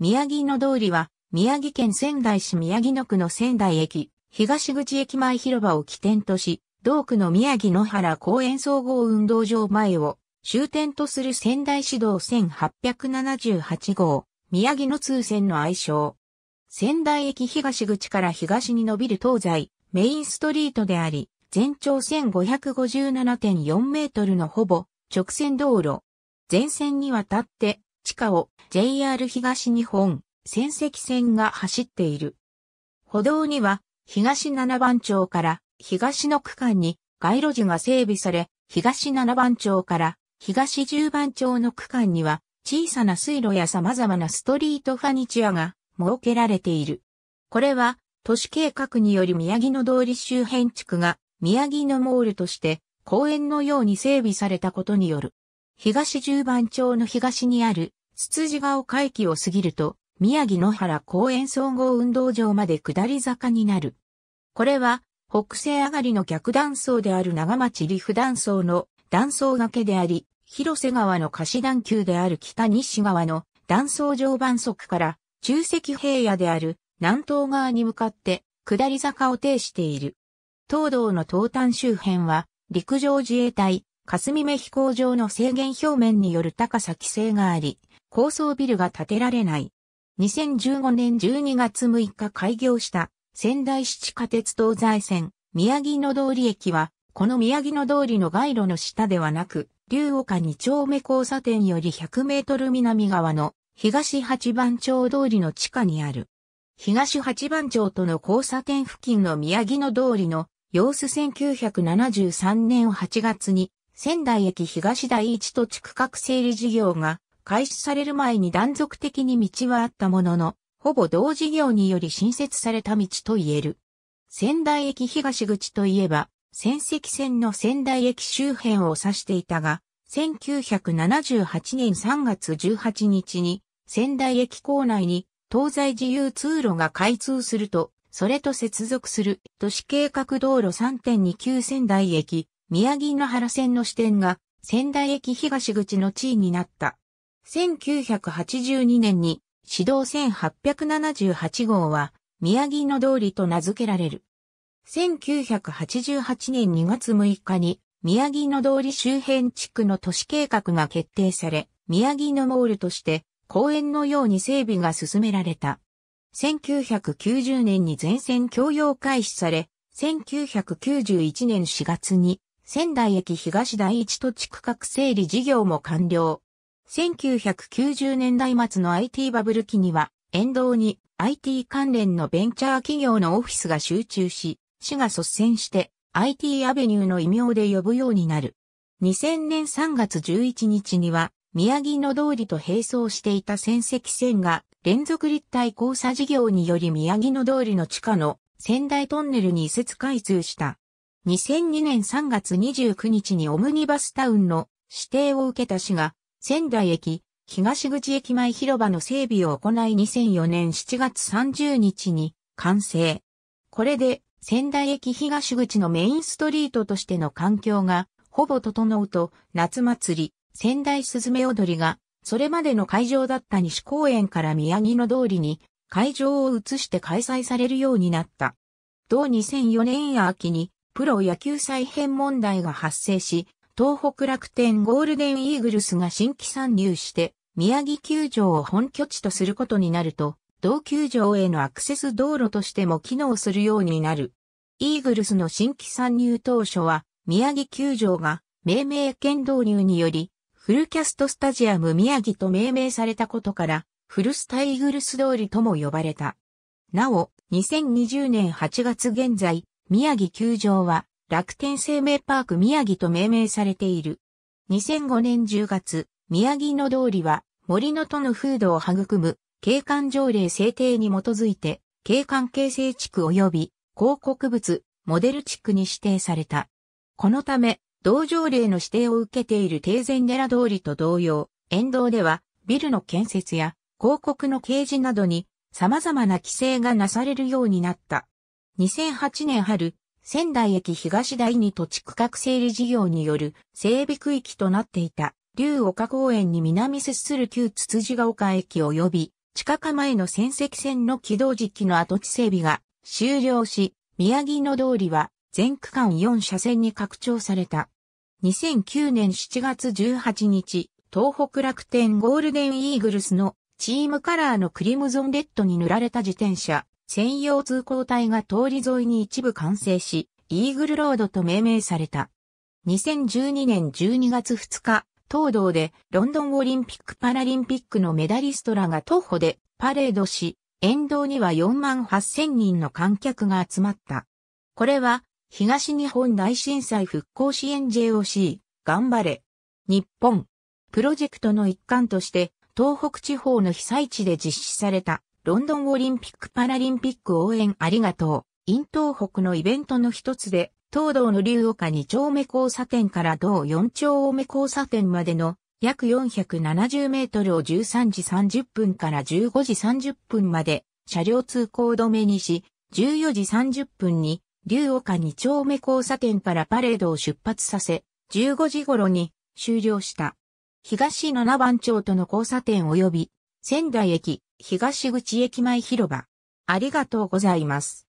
宮城野通りは、宮城県仙台市宮城野区の仙台駅、東口駅前広場を起点とし、同区の宮城野原公園総合運動場前を終点とする仙台市道1878号、宮城野通線の愛称。仙台駅東口から東に伸びる東西、メインストリートであり、全長1557.4メートルのほぼ直線道路。前線にわたって地下を JR 東日本仙石線が走っている。歩道には東七番町から東の区間に街路樹が整備され、東七番町から東十番町の区間には小さな水路や様々なストリートファニチュアが設けられている。これは都市計画により宮城の通り周辺地区が宮城のモールとして公園のように整備されたことによる。東十番町の東にある筒子じが丘駅を過ぎると、宮城野原公園総合運動場まで下り坂になる。これは、北西上がりの逆断層である長町リフ断層の断層崖であり、広瀬川の貸し段丘である北西側の断層上盤側から中石平野である南東側に向かって下り坂を呈している。東道の東端周辺は陸上自衛隊霞目飛行場の制限表面による高さ規制があり、高層ビルが建てられない。2015年12月6日開業した仙台市地下鉄東西線宮城野通駅は、この宮城野通りの街路の下ではなく、竜岡2丁目交差点より100メートル南側の東八番町通りの地下にある。東八番町との交差点付近の宮城野通りの様子1973年8月に仙台駅東第一土地区画整理事業が開始される前に断続的に道はあったものの、ほぼ同事業により新設された道と言える。仙台駅東口といえば、仙石線の仙台駅周辺を指していたが、1978年3月18日に仙台駅構内に東西自由通路が開通すると、それと接続する都市計画道路3.29仙台駅、宮城野原線の支店が仙台駅東口の地位になった。1982年に、市道1878号は、宮城野通りと名付けられる。1988年2月6日に、宮城野通り周辺地区の都市計画が決定され、宮城野モールとして公園のように整備が進められた。1990年に全線共用開始され、1991年4月に仙台駅東第一土地区画整理事業も完了。1990年代末の IT バブル期には、沿道に IT 関連のベンチャー企業のオフィスが集中し、市が率先して IT アベニューの異名で呼ぶようになる。2000年3月11日には、宮城野通りと並走していた戦績線が連続立体交差事業により宮城野通りの地下の仙台トンネルに移設開通した。2002年3月29日にオムニバスタウンの指定を受けた市が仙台駅、東口駅前広場の整備を行い2004年7月30日に完成。これで仙台駅東口のメインストリートとしての環境がほぼ整うと夏祭り、仙台すずめ踊りがそれまでの会場だった西公園から宮城の通りに会場を移して開催されるようになった。同2004年秋にプロ野球再編問題が発生し、東北楽天ゴールデンイーグルスが新規参入して、宮城球場を本拠地とすることになると、同球場へのアクセス道路としても機能するようになる。イーグルスの新規参入当初は、宮城球場が命名権導入により、フルキャストスタジアム宮城と命名されたことから、フルスタイーグルス通りとも呼ばれた。なお、2020年8月現在、宮城球場は楽天生命パーク宮城と命名されている。2005年10月、宮城の通りは森の都の風土を育む景観条例制定に基づいて景観形成地区及び広告物、モデル地区に指定された。このため、同条例の指定を受けている定前寺通りと同様、沿道ではビルの建設や広告の掲示などに様々な規制がなされるようになった。2008年春、仙台駅東第二土地区画整理事業による整備区域となっていた、竜岡公園に南接する旧つつじが丘駅及び、地下構えの仙石線の起動時期の跡地整備が終了し、宮城野通りは全区間4車線に拡張された。2009年7月18日、東北楽天ゴールデンイーグルスのチームカラーのクリムゾンレッドに塗られた自転車、専用通行帯が通り沿いに一部完成し、イーグルロードと命名された。2012年12月2日、東道でロンドンオリンピック・パラリンピックのメダリストらが徒歩でパレードし、沿道には4万8000人の観客が集まった。これは東日本大震災復興支援 JOC 頑張れ日本プロジェクトの一環として東北地方の被災地で実施されたロンドンオリンピック・パラリンピック応援ありがとう。陰東北のイベントの一つで、東道の竜岡2丁目交差点から道4丁目交差点までの約470メートルを13時30分から15時30分まで車両通行止めにし、14時30分に竜岡2丁目交差点からパレードを出発させ、15時頃に終了した。東7番町との交差点及び仙台駅、東口駅前広場。ありがとうございます。